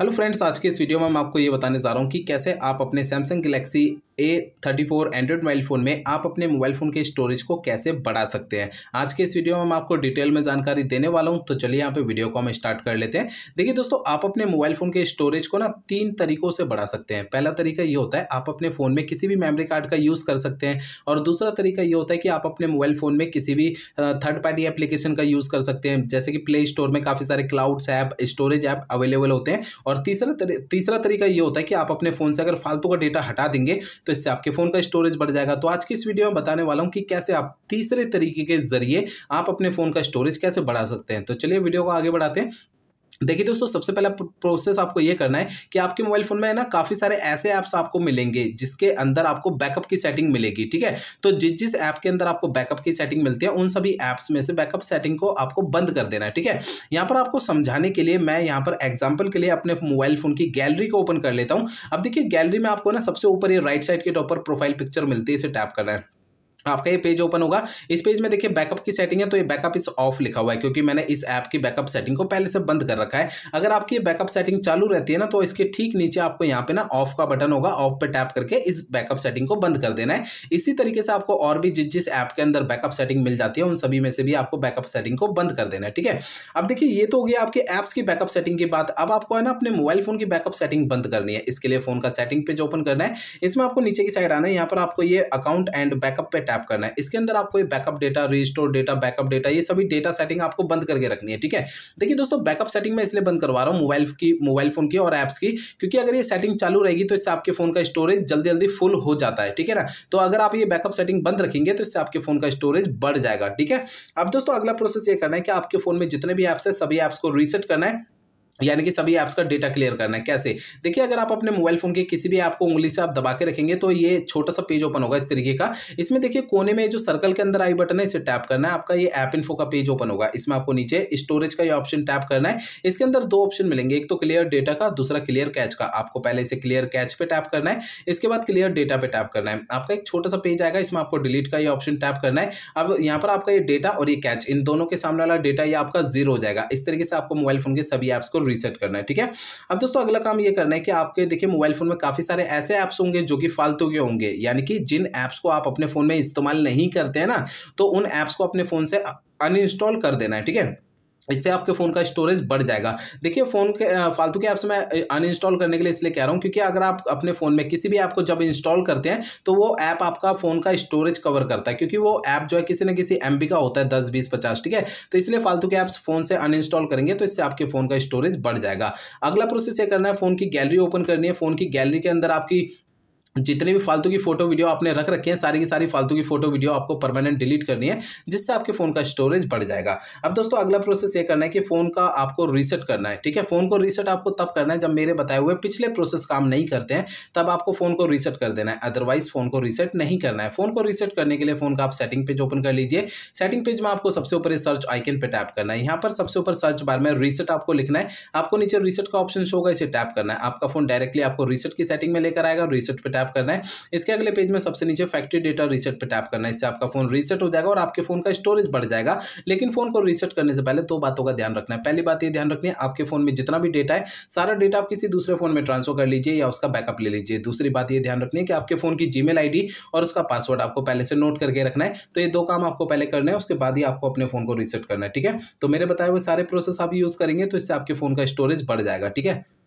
hello friends आज के इस वीडियो में मैं आपको ये बताने जा रहा हूँ कि कैसे आप अपने Samsung Galaxy A thirty four Android mobile phone में आप अपने मोबाइल फ़ोन के स्टोरेज को कैसे बढ़ा सकते हैं आज के इस वीडियो में मैं आपको डिटेल में जानकारी देने वाला हूँ तो चलिए यहां पे वीडियो को हम स्टार्ट कर लेते हैं देखिए दोस्तों आप अपने मोबाइल फ़ोन के स्टोरेज को ना तीन तरीकों से बढ़ा सकते हैं पहला तरीका ये होता है आप अपने फ़ोन में किसी भी मेमरी कार्ड का यूज़ कर सकते हैं और दूसरा तरीका ये होता है कि आप अपने मोबाइल फ़ोन में किसी भी थर्ड पार्टी एप्लीकेशन का यूज़ कर सकते हैं जैसे कि प्ले स्टोर में काफ़ी सारे clouds app storage app available होते हैं और तीसरा तीसरा तरीका ये होता है कि आप अपने फ़ोन से अगर फालतू का डेटा हटा देंगे तो तो इससे आपके फ़ोन का स्टोरेज बढ़ जाएगा तो आज की इस वीडियो में बताने वाला हूँ कि कैसे आप तीसरे तरीके के ज़रिए आप अपने फ़ोन का स्टोरेज कैसे बढ़ा सकते हैं तो चलिए वीडियो को आगे बढ़ाते हैं देखिए दोस्तों सबसे पहला प्रोसेस आपको ये करना है कि आपके मोबाइल फोन में है ना काफ़ी सारे ऐसे ऐप्स आपको मिलेंगे जिसके अंदर आपको बैकअप की सेटिंग मिलेगी ठीक है तो जिस जिस ऐप के अंदर आपको बैकअप की सेटिंग मिलती है उन सभी ऐप्स में से बैकअप सेटिंग को आपको बंद कर देना है ठीक है यहाँ पर आपको समझाने के लिए मैं यहाँ पर एग्जाम्पल के लिए अपने मोबाइल फोन की गैलरी को ओपन कर लेता हूँ अब देखिए गैलरी में आपको ना सबसे ऊपर ये राइट साइड के टॉपर प्रोफाइल पिक्चर मिलती है इसे टैप करना है आपका ये पेज ओपन होगा इस पेज में देखिए बैकअप की सेटिंग है तो ये बैकअप इस ऑफ लिखा हुआ है क्योंकि मैंने इस ऐप की बैकअप सेटिंग को पहले से बंद कर रखा है अगर आपकी बैकअप सेटिंग चालू रहती है ना तो इसके ठीक नीचे आपको यहाँ पे ना ऑफ का बटन होगा ऑफ पे टैप करके इस बैकअप सेटिंग को बंद कर देना है इसी तरीके से आपको और भी जिस जिस ऐप के अंदर बैकअप सेटिंग मिल जाती है उन सभी में से भी आपको बैकअप सेटिंग को बंद कर देना है ठीक है अब देखिए ये तो हो गया आपके ऐप्स की बैकअप सेटिंग की बात अब आपको है ना अपने मोबाइल फोन की बैकअप सेटिंग बंद करनी है इसके लिए फोन का सेटिंग पेज ओपन करना है इसमें आपको नीचे की साइड आना है यहाँ पर आपको ये अकाउंट एंड बैकअप पे टैप करना है इसके अंदर आपको backup data restore data backup data ये सभी डेटा सेटिंग आपको बंद करके रखनी है ठीक है देखिए दोस्तों बैकअप सेटिंग मैं इसलिए बंद करवा रहा हूँ मोबाइल की मोबाइल फोन की और एप्स की क्योंकि अगर ये सेटिंग चालू रहेगी तो इससे आपके फोन का स्टोरेज जल्दी जल्दी फुल हो जाता है ठीक है ना तो अगर आप ये बैकअप सेटिंग बंद रखेंगे तो इससे आपके फोन का स्टोरेज बढ़ जाएगा ठीक है अब दोस्तों अगला प्रोसेस ये करना है कि आपके फोन में जितने भी एप्स है सभी एप्स को रीसेट करना है यानी कि सभी ऐप्स का डेटा क्लियर करना है कैसे देखिए अगर आप अपने मोबाइल फोन के किसी भी ऐप को उंगली से आप दबा के रखेंगे तो ये छोटा सा पेज ओपन होगा इस तरीके का इसमें देखिए कोने में जो सर्कल के अंदर आई बटन है इसे टैप करना है आपका ये ऐप इन्फो का पेज ओपन होगा इसमें आपको नीचे स्टोरेज का ये ऑप्शन टैप करना है इसके अंदर दो ऑप्शन मिलेंगे एक तो क्लियर डेटा का दूसरा क्लियर कैच का आपको पहले इसे क्लियर कैच पे टैप करना है इसके बाद क्लियर डेटा पे टैप करना है आपका एक छोटा सा पेज आएगा इसमें आपको डिलीट का ये ऑप्शन टैप करना है अब यहाँ पर आपका ये डेटा और ये कैच इन दोनों के सामने वाला डेटा ये आपका जीरो हो जाएगा इस तरीके से आपको मोबाइल फोन के सभी ऐप्स को रीसेट करना है ठीक है अब दोस्तों अगला काम ये करना है कि आपके देखिए मोबाइल फ़ोन में काफ़ी सारे ऐसे ऐप्स होंगे जो कि फालतू के होंगे यानी कि जिन ऐप्स को आप अपने फ़ोन में इस्तेमाल नहीं करते हैं ना तो उन ऐप्स को अपने फ़ोन से अनइंस्टॉल कर देना है ठीक है इससे आपके फ़ोन का स्टोरेज बढ़ जाएगा देखिए फ़ोन के फालतू के ऐप्स मैं अनइंस्टॉल करने के लिए इसलिए कह रहा हूँ क्योंकि अगर आप अपने फ़ोन में किसी भी ऐप को जब इंस्टॉल करते हैं तो वो ऐप आपका फ़ोन का स्टोरेज कवर करता है क्योंकि वो ऐप जो है किसी न किसी एम का होता है दस बीस पचास ठीक है तो इसलिए फालतू के ऐप्स फ़ोन से अनइंस्टॉल करेंगे तो इससे आपके फ़ोन का स्टोरेज बढ़ जाएगा अगला प्रोसेस ये करना है फ़ोन की गैलरी ओपन करनी है फ़ोन की गैलरी के अंदर आपकी जितने भी फालतू की फोटो वीडियो आपने रख रखे हैं सारी की सारी फालतू की फोटो वीडियो आपको परमानेंट डिलीट करनी है जिससे आपके फ़ोन का स्टोरेज बढ़ जाएगा अब दोस्तों अगला प्रोसेस ये करना है कि फ़ोन का आपको रीसेट करना है ठीक है फ़ोन को रीसेट आपको तब करना है जब मेरे बताए हुए पिछले प्रोसेस काम नहीं करते हैं तब आपको फ़ोन को रीसेट कर देना है अदरवाइज़ फ़ोन को रीसेट नहीं करना है फ़ोन को रीसेट करने के लिए फ़ोन का आप सेटिंग पेज ओपन कर लीजिए सेटिंग पेज में आपको सबसे ऊपर सर्च आइकन पर टैप करना है यहाँ पर सबसे ऊपर सर्च बार में रीसेट आपको लिखना है आपको नीचे रीसेट का ऑप्शन होगा इसे टैप करना है आपका फ़ोन डायरेक्टली आपको रीसेट की सेटिंग में लेकर आएगा रीसेट पर टैप करना है इसके अगले पेज में सबसे नीचे फैक्ट्री डेटा रीसेट पर टैप करना है इससे आपका फोन रीसेट हो जाएगा और आपके फोन का स्टोरेज बढ़ जाएगा लेकिन फोन को रीसेट करने से पहले दो बातों का ध्यान रखना है पहली बात ये ध्यान रखनी है आपके फोन में जितना भी डेटा है सारा डेटा आप किसी दूसरे फोन में ट्रांसफर कर लीजिए या उसका बैकअप ले लीजिए दूसरी बात ये ध्यान रखनी है कि आपके फोन की जीमेल आईडी और उसका पासवर्ड आपको पहले से नोट करके रखना है तो ये दो काम आपको पहले करना है उसके बाद ही आपको अपने फोन को रीसेट करना है ठीक है तो मेरे बताए हुए सारे प्रोसेस आप यूज करेंगे तो इससे आपके फोन का स्टोरेज बढ़ जाएगा ठीक है